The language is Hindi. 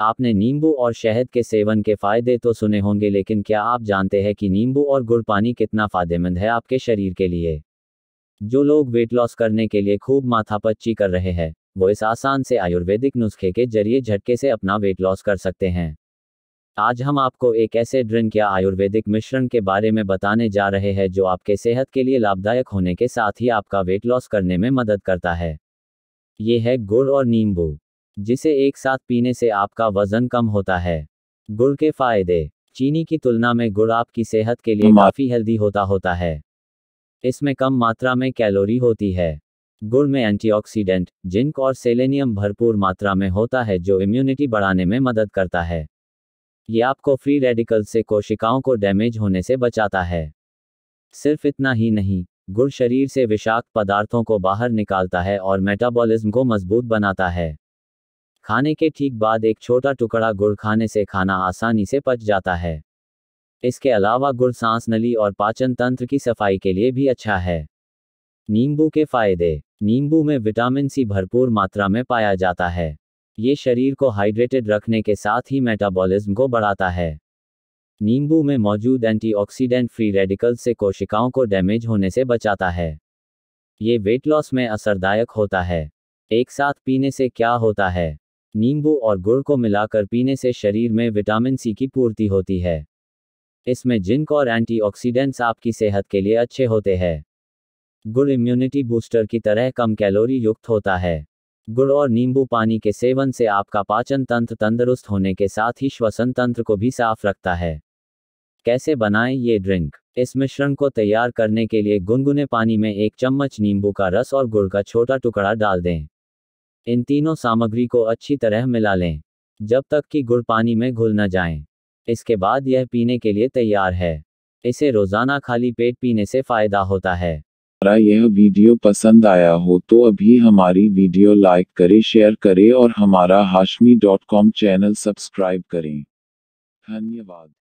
आपने नींबू और शहद के सेवन के फायदे तो सुने होंगे लेकिन क्या आप जानते हैं कि नींबू और गुड़ पानी कितना फायदेमंद है आपके शरीर के लिए जो लोग वेट लॉस करने के लिए खूब माथापच्ची कर रहे हैं वो इस आसान से आयुर्वेदिक नुस्खे के जरिए झटके से अपना वेट लॉस कर सकते हैं आज हम आपको एक ऐसे ड्रिंक या आयुर्वेदिक मिश्रण के बारे में बताने जा रहे हैं जो आपके सेहत के लिए लाभदायक होने के साथ ही आपका वेट लॉस करने में मदद करता है ये है गुड़ और नींबू जिसे एक साथ पीने से आपका वजन कम होता है गुड़ के फायदे चीनी की तुलना में गुड़ आपकी सेहत के लिए काफी हेल्दी होता होता है इसमें कम मात्रा में कैलोरी होती है गुड़ में एंटीऑक्सीडेंट जिंक और सेलेनियम भरपूर मात्रा में होता है जो इम्यूनिटी बढ़ाने में मदद करता है ये आपको फ्री रेडिकल से कोशिकाओं को डैमेज होने से बचाता है सिर्फ इतना ही नहीं गुड़ शरीर से विषाक्त पदार्थों को बाहर निकालता है और मेटाबॉलिज्म को मजबूत बनाता है खाने के ठीक बाद एक छोटा टुकड़ा गुड़ खाने से खाना आसानी से पच जाता है इसके अलावा गुड़ सांस नली और पाचन तंत्र की सफाई के लिए भी अच्छा है नींबू के फायदे नींबू में विटामिन सी भरपूर मात्रा में पाया जाता है ये शरीर को हाइड्रेटेड रखने के साथ ही मेटाबॉलिज्म को बढ़ाता है नींबू में मौजूद एंटीऑक्सीडेंट फ्री रेडिकल से कोशिकाओं को डैमेज होने से बचाता है ये वेट लॉस में असरदायक होता है एक साथ पीने से क्या होता है नींबू और गुड़ को मिलाकर पीने से शरीर में विटामिन सी की पूर्ति होती है इसमें जिंक और एंटीऑक्सीडेंट्स आपकी सेहत के लिए अच्छे होते हैं गुड़ इम्यूनिटी बूस्टर की तरह कम कैलोरी युक्त होता है गुड़ और नींबू पानी के सेवन से आपका पाचन तंत्र तंदुरुस्त होने के साथ ही श्वसन तंत्र को भी साफ रखता है कैसे बनाएं ये ड्रिंक इस मिश्रण को तैयार करने के लिए गुनगुने पानी में एक चम्मच नींबू का रस और गुड़ का छोटा टुकड़ा डाल दें इन तीनों सामग्री को अच्छी तरह मिला लें जब तक कि गुड़ पानी में घुल न जाए इसके बाद यह पीने के लिए तैयार है इसे रोजाना खाली पेट पीने से फायदा होता है यह वीडियो पसंद आया हो तो अभी हमारी वीडियो लाइक करे शेयर करें और हमारा Hashmi dot com channel subscribe करें धन्यवाद